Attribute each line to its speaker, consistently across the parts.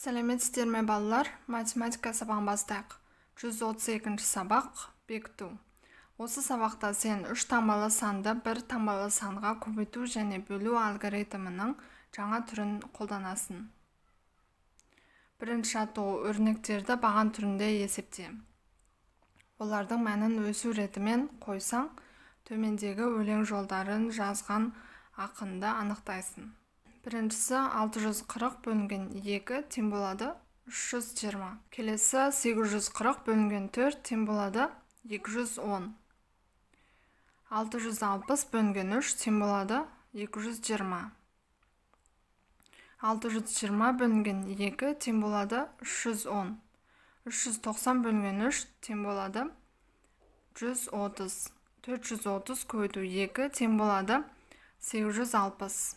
Speaker 1: сәлеметсіздер ме балалар математика сабағын бастайық 132 сабақ бекіту осы сабақта сен үш таңбалы санды бір таңбалы санға көбейту және бөлу алгоритмінің жаңа түрін қолданасың бірінші ату өрнектерді баған түрінде есепте олардың мәнін өсу ретімен қойсаң төмендегі өлең жолдарын жазған ақынды анықтайсың біріншісі 640 бөлінген 2 тең болады 320. Келесі 840 бөлінген 4 тең болады 210. 660 бөлінген 3 тең болады 220. 620 бөлінген 2 тең болады 310. 390 бөлінген 3 тең болады 130. 430 көбейту 2 тең болады 860.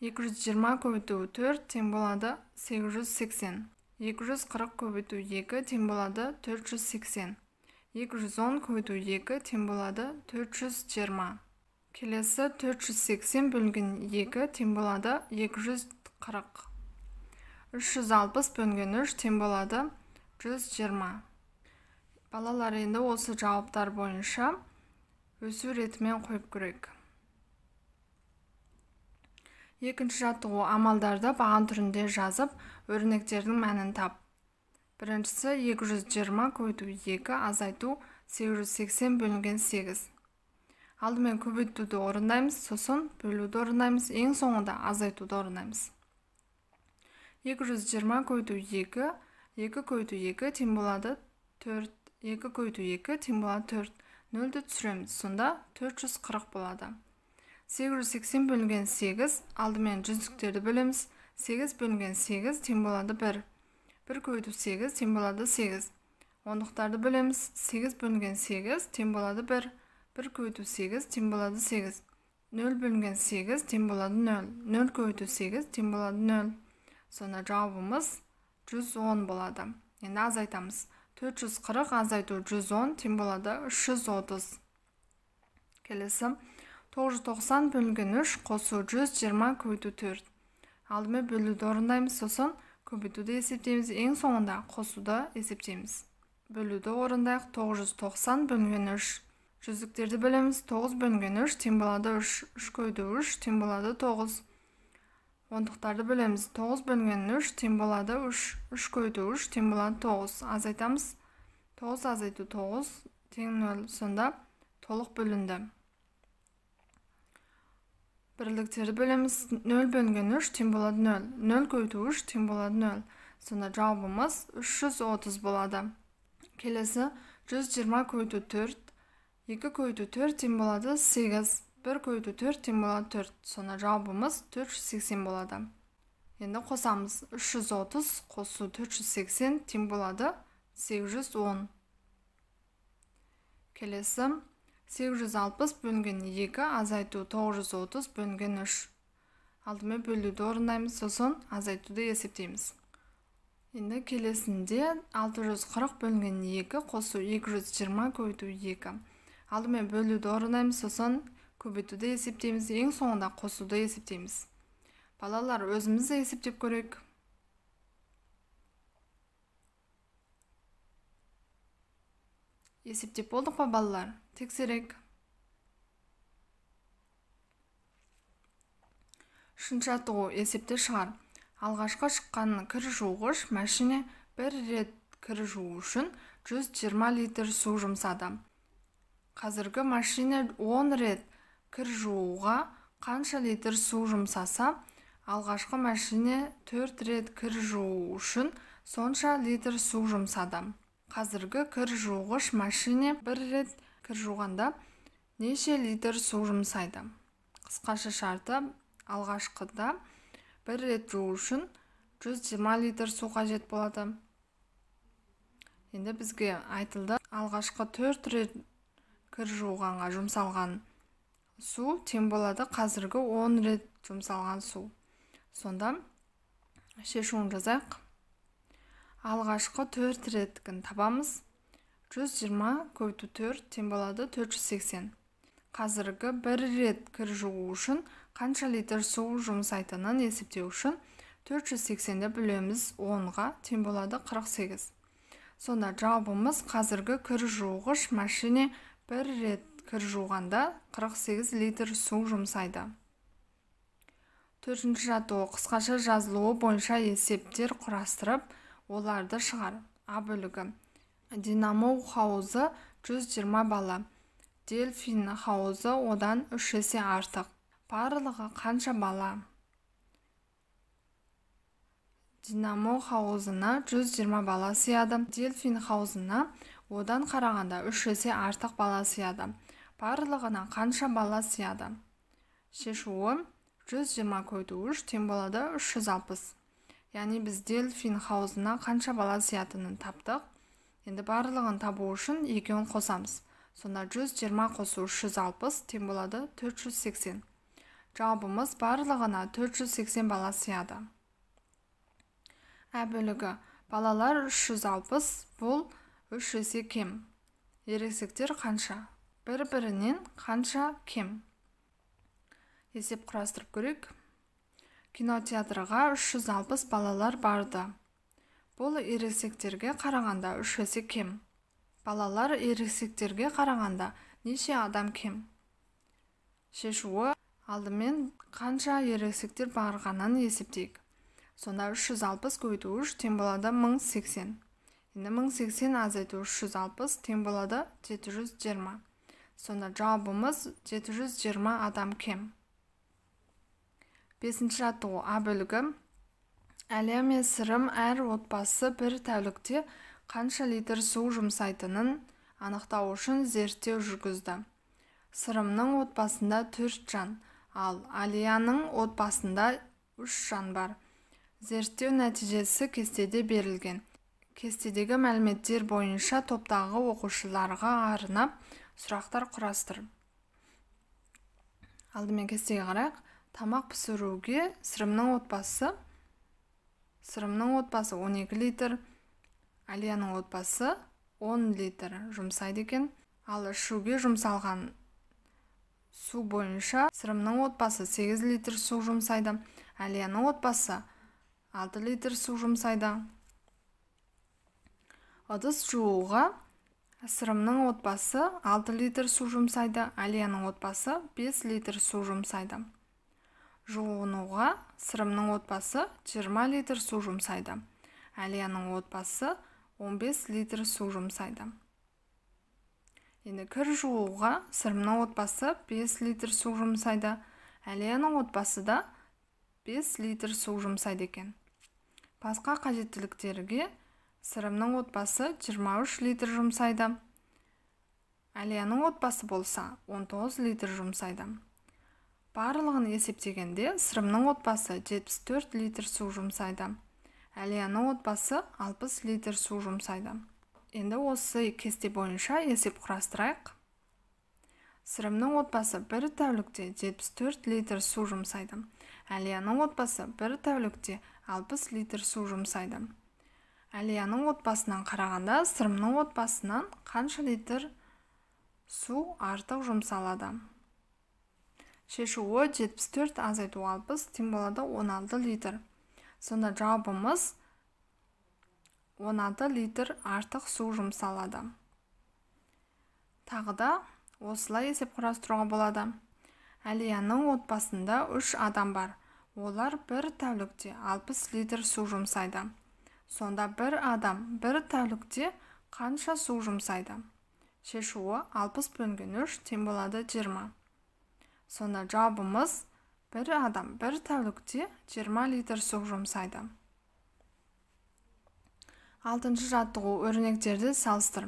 Speaker 1: 220 көбейту 4 тең болады 880. 240 көбейту 2 тең болады 480. 210 көбейту 2 тең болады 420. Келесі 480 бөлген 2 тең болады 240. 360 бөлген 3 тең болады 120. Балалар енді осы жауаптар бойынша өсу ретімен қойып көрейік екінші жаттығу амалдарды баған түрінде жазып өрнектердің мәнін тап біріншісі 220 көбейту 2 азайту 880 бөлінген 8 алдымен көбейтуді орындаймыз сосын бөлуді орындаймыз ең соңында азайтуды орындаймыз 220 көбейту 2 2 көбейту 2 тең болады 4 2 көбейту 2 тең болады 4 нөлді түсіреміз сонда 440 болады 880 бөлінген 8 алдымен жүздіктерді білеміз 8 бөлінген 8 тем болады 1 1 көбейту 8 тем болады 8 ондықтарды білеміз 8 бөлінген 8 тем болады 1 1 көбейту 8 тем болады 8 0 бөлінген 8 тем болады 0 0 көбейту 8 тем болады 0 сонда жауабымыз 110 болады енді азайтамыз 440 азайту 110 тем болады 330 Келесім, 990 бөлінген 3 қосу 120 көбейту 4. Алдымен бөлуді орындаймыз, сосын көбейтуді есептейміз, ең соңында қосуды есептейміз. Бөлуді орындайық 990 бөлінген 3. Жүздіктерді бөлеміз 9 бөлінген 3 тең болады 3, 3 көйді 3 тем болады 9. Ондықтарды бөлеміз 9 бөлінген 3 тең болады 3, 3 көйді 3 тем болады 9. Азайтамыз 9 азайту 9 тең 0, сонда толық бөлінді Бірліктері бөлеміз 0 бөлінген 3 тең болады 0. 0 көбейту 3 тең болады 0. Сонда жауабымыз 330 болады. Келесі 120 көбейту 4. 2 көбейту 4 тең болады 8. 1 көбейту 4 тең болады 4. Сонда жауабымыз 480 болады. Енді қосамыз 330 қосу 480 тең болады 810. Келесі 860 бөлінген 2 азайту 930 бөлінген 3. Алдымен бөлуді орындаймыз, сосын азайтуды есептейміз. Енді келесінде 640 бөлінген 2 қосу 220 көбейту 2. Алдымен бөлуді орындаймыз, сосын көбейтуді есептейміз, ең соңында қосуды есептейміз. Балалар өзіміз де есептеп көрейік. Есептеп болдық па балалар? тексерек үшінші атығу есепте шығар алғашқы шыққан кір жуғыш мәшине бір рет кір жуу үшін 120 литр су жұмсады қазіргі машина 10 рет кір жууға қанша литр су жұмсаса алғашқы машине 4 рет кір жуу үшін сонша литр су жұмсады қазіргі кір жуғыш машине бір рет кір жуғанда неше литр су жұмсайды қысқаша шарты алғашқыда бір рет жуу үшін 120 литр су қажет болады енді бізге айтылды алғашқы төрт рет кір жуғанға жұмсалған су тең болады қазіргі 10 рет жұмсалған су сонда шешуін жазайық алғашқы төрт реткін табамыз жүз жиырма көбейту төрт тең болады төрт жүз сексен қазіргі бір рет кір жуу үшін қанша литр су жұмсайтынын есептеу үшін төрт жүз сексенді бөлеміз онға тең болады қырық сегіз сонда жауабымыз қазіргі кір жуғыш машине бір рет кір жуғанда 48 литр су жұмсайды төртінші жаттығу қысқаша жазылуы бойынша есептер құрастырып оларды шығар а бөлігі динамо хаузы 120 жиырма бала дельфин хаузы одан үш есе артық барлығы қанша бала динамо хаузына жүз жиырма бала сияды, дельфин хаузына одан қарағанда үш есе артық бала сияды. барлығына қанша бала сияды? шешуі 120 үш тең болады 360. Яғни біз дельфин хаузына қанша бала сиятынын таптық енді барлығын табу үшін екеуін қосамыз сонда 120 қосу 360 тем болады 480 жауабымыз барлығына 480 бала сияды ә бөлігі балалар 360 бұл 3 кем ересектер қанша бір бірінен қанша кем есеп құрастырып көрейік кинотеатрға 360 балалар барды бұл ересектерге қарағанда үш есе кем балалар ересектерге қарағанда неше адам кем шешуі алдымен қанша ересектер барғанын есептейік сонда 360 көбейту үш тең болады 1080 енді 1080 азайту 360 тең болады 720 сонда жауабымыз 720 адам кем бесінші жаттығу а бөлігі әлия мен сырым әр отбасы бір тәулікте қанша литр су жұмсайтынын анықтау үшін зерттеу жүргізді сырымның отбасында төрт жан ал алияның отбасында үш жан бар зерттеу нәтижесі кестеде берілген кестедегі мәліметтер бойынша топтағы оқушыларға арнап сұрақтар құрастыр алдымен кестеге қарайық тамақ пісіруге сырымның отбасы сырымның отбасы 12 литр әлияның отбасы 10 литр жұмсайды екен ал ішуге жұмсалған су бойынша сырымның отбасы 8 литр су жұмсайды әлияның отбасы 6 литр су жұмсайды ыдыс жууға сырымның отбасы 6 литр су жұмсайды әлияның отбасы 5 литр су жұмсайды жуынуға сырымның отбасы 20 литр су жұмсайды әлияның отбасы 15 литр су жұмсайды енді кір жууға сырымның отбасы 5 литр су жұмсайды әлияның отбасы да 5 литр су жұмсайды екен басқа қажеттіліктерге сырымның отбасы 23 литр жұмсайды әлияның отбасы болса 19 литр жұмсайды барлығын есептегенде сырымның отбасы 74 литр су жұмсайды әлияның отбасы 60 литр су жұмсайды енді осы кесте бойынша есеп құрастырайық сырымның отбасы бір тәулікте 74 литр су жұмсайды әлияның отбасы бір тәулікте 60 литр су жұмсайды әлияның отбасынан қарағанда сырымның отбасынан қанша литр су артық жұмсалады шешуі 74 азайту 60 тең болады 16 литр сонда жауабымыз 16 литр артық су жұмсалады тағы да осылай есеп құрастыруға болады әлияның отбасында үш адам бар олар бір тәулікте 60 литр су жұмсайды сонда бір адам бір тәулікте қанша су жұмсайды шешуі 60 бөлінген 3 тең болады 20 сонда жабымыз бір адам бір тәулікте 20 литр су жұмсайды алтыншы жаттығу өрнектерді салыстыр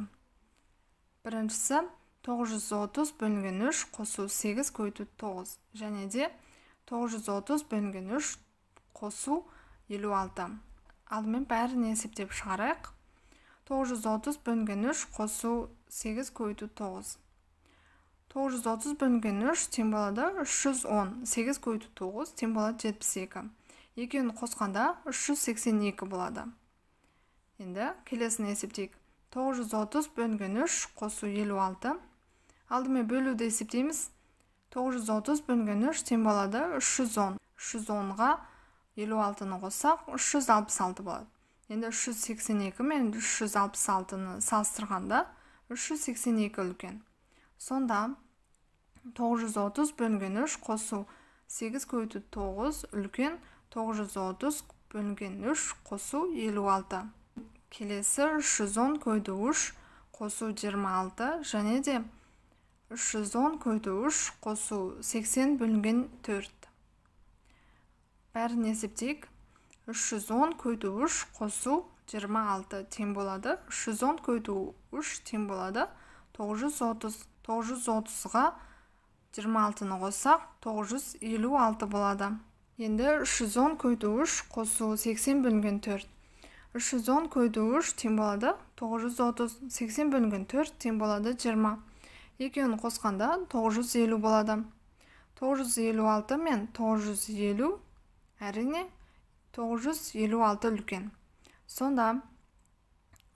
Speaker 1: біріншісі 930 бөлінген 3 қосу 8 көйту 9 және де 930 бөлінген 3 қосу 56 алдымен бәрін есептеп шығарайық 930 бөлінген 3 қосу 8 көйту 9 930 бөлінген 3 тең болады 310. 8 көйті 9 тең болады 72. Екеуін қосқанда 382 болады. Енді келесін есептейік. 930 бөлінген 3 қосу 56. Алдымен бөлуді есептейміз. 930 бөлінген 3 тең болады 310. 310-ға 56-ны қоссақ 366 болады. Енді 382 мен 366-ны салыстырғанда 382 үлкен. Сонда 930 бөлінген 3 қосу 8 көбейту 9 үлкен 930 бөлінген 3 қосу 56 келесі 310 көбейту 3 қосу 26 және де 310 көбейту 3 қосу 80 бөлінген 4 бәрін есептейік 310 көбейту 3 қосу 26 тең болады 310 көбейту 3 тең болады 930 930-ға 26-ны қоссақ 956 болады енді 310 көйді 3 қосу 80 бөлінген 4 310 көйді 3 тең болады 930 80 бөлінген 4 тең болады 20 екеуін қосқанда 950 болады 956 мен 950 әріне 956 үлкен сонда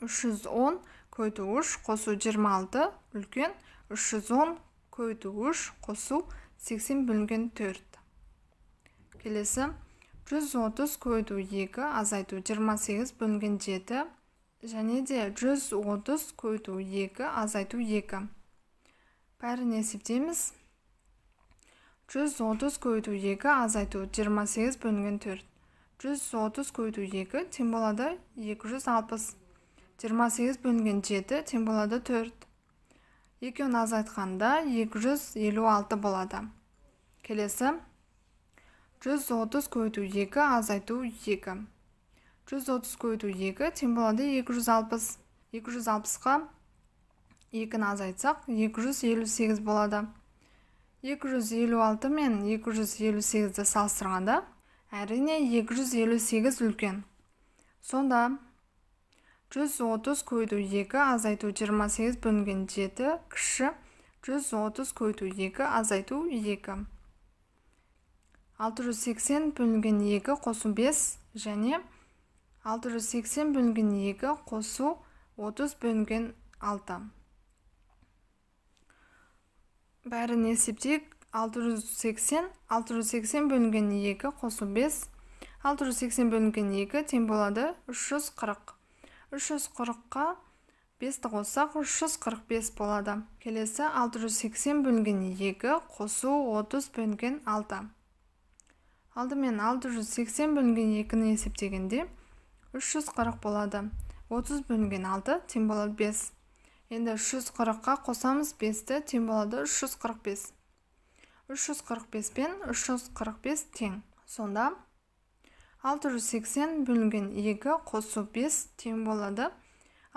Speaker 1: 310 көйді 3 қосу 26 үлкен 310 көйдуғыш қосу 80 бөлінген 4 келесі 130 көйду 2 азайту 28 бөлінген 7 және де 130 көйду 2 азайту 2 бәрін есептейміз 130 көйду 2 азайту 28 бөлінген 4 130 көйду 2 тең болады 260. 28 бөлінген 7 тең болады 4 екеуін азайтқанда 256 болады келесі 130 көйту 2 азайту 2 130 көйту 2 тем болады 260 260-қа 2-ні азайтсақ 258 болады 256 мен 258-ді салыстырғанда әрине 258 үлкен сонда 130 отыз 2 екі азайту 28 сегіз бөлінген жеті кіші 130 отыз екі азайту екі 680 жүз екі қосу бес және 680 жүз сексен екі қосу 30 бөлінген алты бәрін есептейік 680 680 бөлінген 2 қосу 5 680 бөлінген 2 тең болады 340 340-қа 5-ті қоссақ 345 болады. Келесі 680 бөлген 2 қосу 30 бөлген 6. Алдымен 680 бөлген 2-ні есептегенде 340 болады. 30 бөлген 6 тем болады 5. Енді 340-қа қосамыз 5-ті тем болады 345. 345 пен 345 тен. Сонда 680 бөлінген 2 қосу 5 тең болады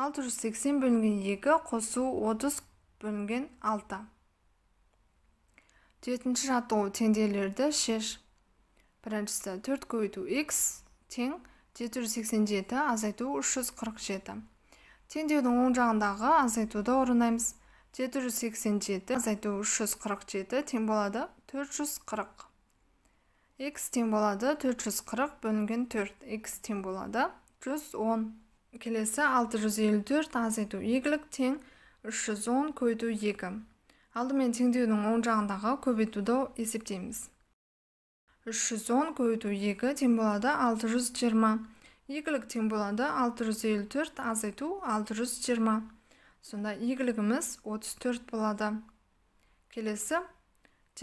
Speaker 1: 680 бөлінген 2 қосу 30 бөлінген 6 7-ші жаттығу теңдерлерді шеш біріншісі 4 көйту x тең 787 азайту 347 теңдеудің оң жағындағы азайтуды орынаймыз. 787 азайту 347 тең болады 440 x тең болады 440 бөлінген 4 x тең болады 110 келесі 654 аз ету тең 310 көйту 2 алдымен теңдеудің оң жағындағы көбейтуді есептейміз 310 көйту 2 тең болады 620 Егілік тең болады 654 аз ету 620 сонда егілігіміз 34 болады келесі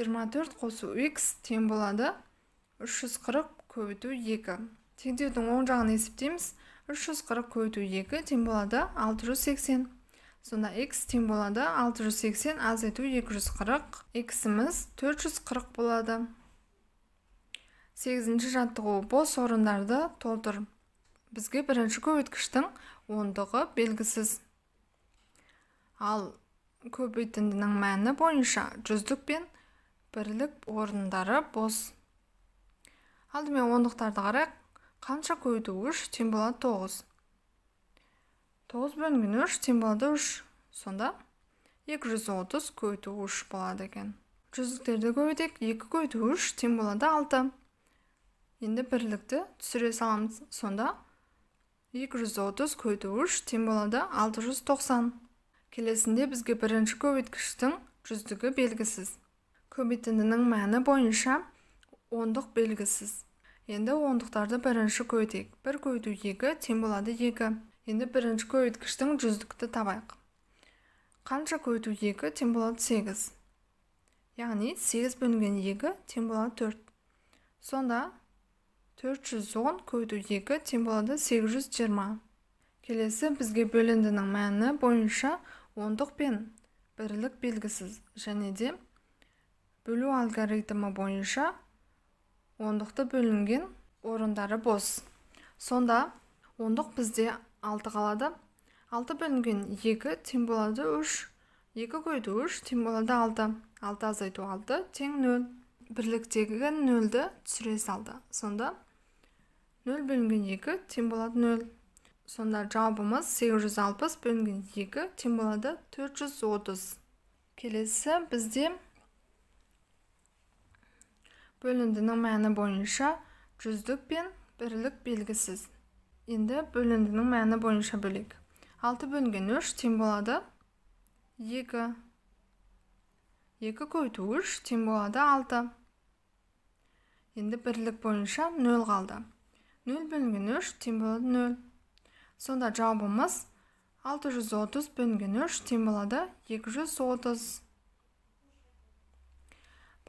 Speaker 1: 24 қосу x тең болады 340 көбіту 2 теңдеудің оң жағын есептейміз 340 көбейту 2 тең болады 680 сонда x тең болады 680 аз ету 240 x-іміз 440 болады 8 8-ші жаттығу бос орындарды толтыр бізге бірінші көбейткіштің ондығы белгісіз ал көбейтіндінің мәні бойынша жүздік пен бірлік орындары бос алдымен ондықтарды қарайық қанша көбейту үш тең болады тоғыз тоғыз бөлінген үш тең болады үш сонда екі жүз отыз көбейту үш болады екен жүздіктерді көбейтейік екі көбейту үш тең болады алты енді бірлікті түсіре саламыз сонда екі жүз отыз көбейту үш тең болады алты жүз тоқсан Келесінде бізге бірінші көбейткіштің жүздігі белгісіз. Көбейтіндінің мәні бойынша ондық белгісіз енді ондықтарды бірінші көбейтейік бір көбейту екі тем болады екі енді бірінші көйткіштің жүздікті табайық қанша көбейту екі тем болады сегіз яғни сегіз бөлінген екі тең болады төрт сонда төрт жүз он көбейту екі тең болады сегіз жүз келесі бізге бөліндінің мәні бойынша ондық пен бірлік белгісіз және де бөлу алгоритмі бойынша ондықты бөлінген орындары бос сонда ондық бізде 6 қалады 6 бөлінген 2 тең болады 3 2 көйді 3 тең болады 6 6 азайту алды, тең 0 бірліктегі 0-ді түсіре алды. сонда 0 бөлінген 2 тең болады 0 сонда жауабымыз 860 бөлінген 2 тең болады 430 келесі бізде бөліндінің мәні бойынша жүздік пен бірлік белгісіз енді бөліндінің мәні бойынша бөлек 6 бөлінген 3 тең болады 2 2 көйту 3 тең болады 6 енді бірлік бойынша 0 қалды 0 бөлінген 3 тең болады 0 сонда жауабымыз 630 бөлінген 3 тең болады 230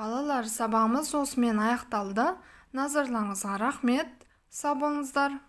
Speaker 1: балалар сабағымыз осымен аяқталды назарларыңызға рахмет сау болыңыздар